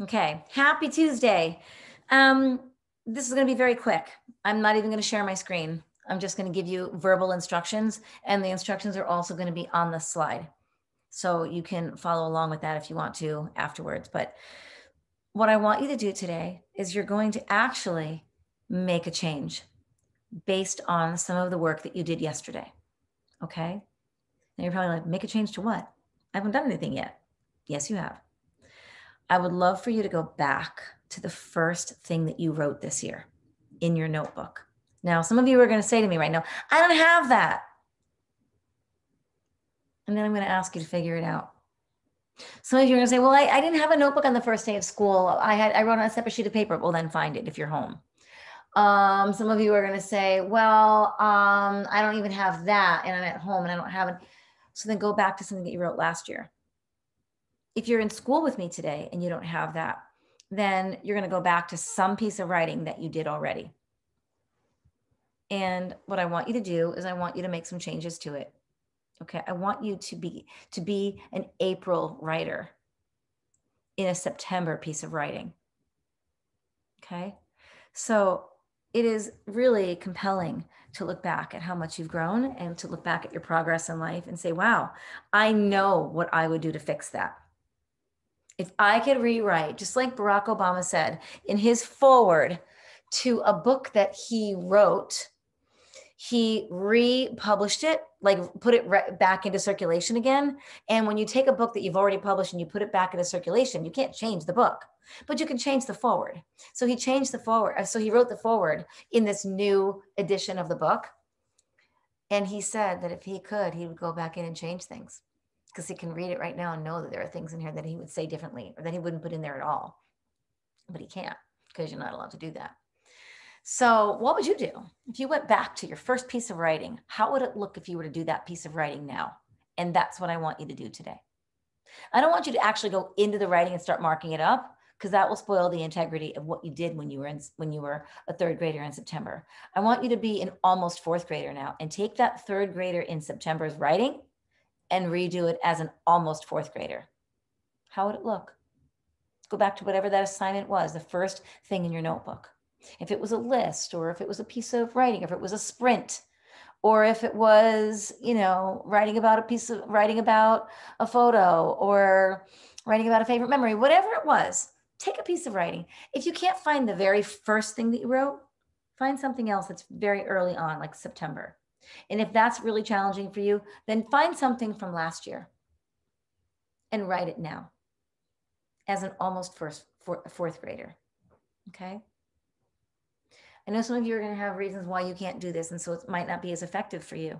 Okay, happy Tuesday. Um, this is going to be very quick. I'm not even going to share my screen. I'm just going to give you verbal instructions, and the instructions are also going to be on the slide. So you can follow along with that if you want to afterwards. But what I want you to do today is you're going to actually make a change based on some of the work that you did yesterday. Okay? And you're probably like, make a change to what? I haven't done anything yet. Yes, you have I would love for you to go back to the first thing that you wrote this year in your notebook. Now, some of you are going to say to me right now, I don't have that. And then I'm going to ask you to figure it out. Some of you are going to say, Well, I, I didn't have a notebook on the first day of school. I had I wrote on a separate sheet of paper. Well, then find it if you're home. Um, some of you are going to say, Well, um, I don't even have that, and I'm at home and I don't have it. So then go back to something that you wrote last year if you're in school with me today and you don't have that, then you're going to go back to some piece of writing that you did already. And what I want you to do is I want you to make some changes to it. Okay? I want you to be to be an April writer in a September piece of writing. Okay? So it is really compelling to look back at how much you've grown and to look back at your progress in life and say, wow, I know what I would do to fix that if I could rewrite, just like Barack Obama said in his forward to a book that he wrote, he republished it, like put it re- back into circulation again. And when you take a book that you've already published and you put it back into circulation, you can't change the book, but you can change the forward. So he changed the forward. Uh, so he wrote the forward in this new edition of the book. And he said that if he could, he would go back in and change things because he can read it right now and know that there are things in here that he would say differently or that he wouldn't put in there at all. But he can't because you're not allowed to do that. So, what would you do if you went back to your first piece of writing? How would it look if you were to do that piece of writing now? And that's what I want you to do today. I don't want you to actually go into the writing and start marking it up because that will spoil the integrity of what you did when you were in, when you were a third grader in September. I want you to be an almost fourth grader now and take that third grader in September's writing and redo it as an almost fourth grader. How would it look? Go back to whatever that assignment was, the first thing in your notebook. If it was a list, or if it was a piece of writing, if it was a sprint, or if it was, you know, writing about a piece of writing about a photo or writing about a favorite memory, whatever it was, take a piece of writing. If you can't find the very first thing that you wrote, find something else that's very early on, like September. And if that's really challenging for you, then find something from last year and write it now as an almost first fourth grader. Okay. I know some of you are going to have reasons why you can't do this, and so it might not be as effective for you.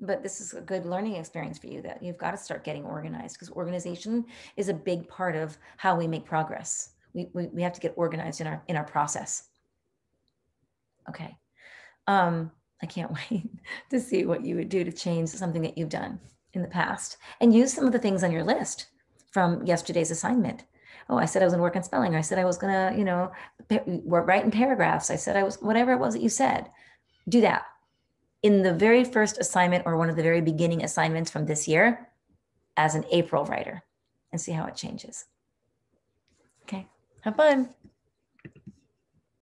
But this is a good learning experience for you that you've got to start getting organized because organization is a big part of how we make progress. We, we, we have to get organized in our in our process. Okay. Um, I can't wait to see what you would do to change something that you've done in the past and use some of the things on your list from yesterday's assignment. Oh, I said I was going to work on spelling. Or I said I was going to, you know, write in paragraphs. I said I was, whatever it was that you said, do that. In the very first assignment or one of the very beginning assignments from this year as an April writer and see how it changes. Okay, have fun.